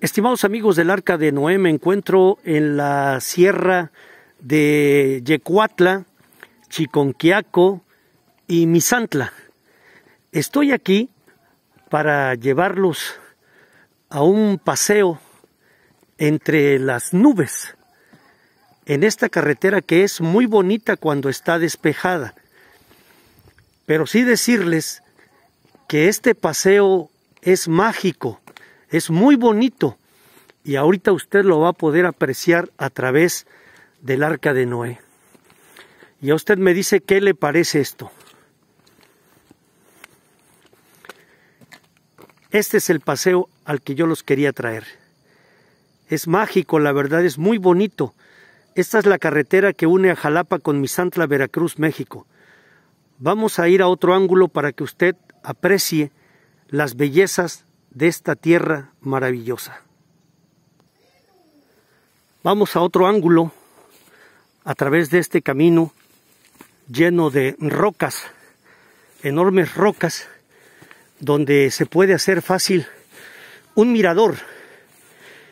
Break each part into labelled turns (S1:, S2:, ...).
S1: Estimados amigos del Arca de Noé, me encuentro en la sierra de Yecuatla, Chiconquiaco y Misantla. Estoy aquí para llevarlos a un paseo entre las nubes en esta carretera que es muy bonita cuando está despejada. Pero sí decirles que este paseo es mágico es muy bonito y ahorita usted lo va a poder apreciar a través del arca de Noé. Y a usted me dice qué le parece esto. Este es el paseo al que yo los quería traer. Es mágico, la verdad, es muy bonito. Esta es la carretera que une a Jalapa con Misantla, Veracruz, México. Vamos a ir a otro ángulo para que usted aprecie las bellezas de esta tierra maravillosa. Vamos a otro ángulo a través de este camino lleno de rocas, enormes rocas, donde se puede hacer fácil un mirador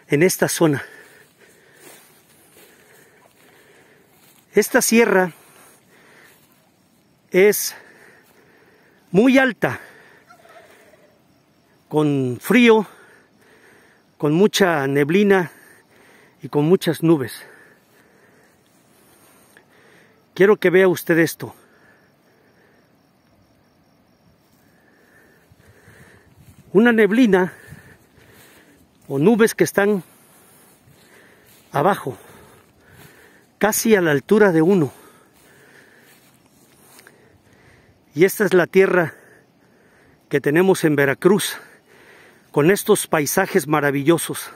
S1: en esta zona. Esta sierra es muy alta, con frío, con mucha neblina y con muchas nubes. Quiero que vea usted esto. Una neblina o nubes que están abajo, casi a la altura de uno. Y esta es la tierra que tenemos en Veracruz con estos paisajes maravillosos.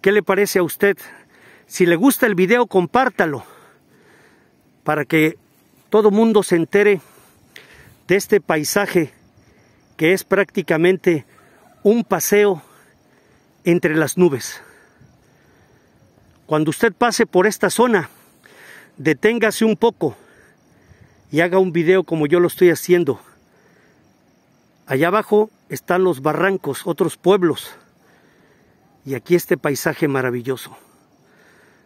S1: ¿Qué le parece a usted? Si le gusta el video, compártalo para que todo mundo se entere de este paisaje que es prácticamente un paseo entre las nubes. Cuando usted pase por esta zona, deténgase un poco y haga un video como yo lo estoy haciendo Allá abajo están los barrancos, otros pueblos. Y aquí este paisaje maravilloso.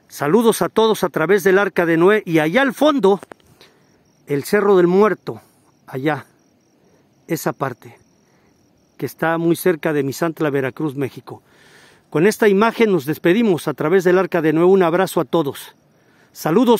S1: Saludos a todos a través del Arca de Noé. Y allá al fondo, el Cerro del Muerto. Allá, esa parte, que está muy cerca de Misantla, Veracruz, México. Con esta imagen nos despedimos a través del Arca de Noé. Un abrazo a todos. Saludos.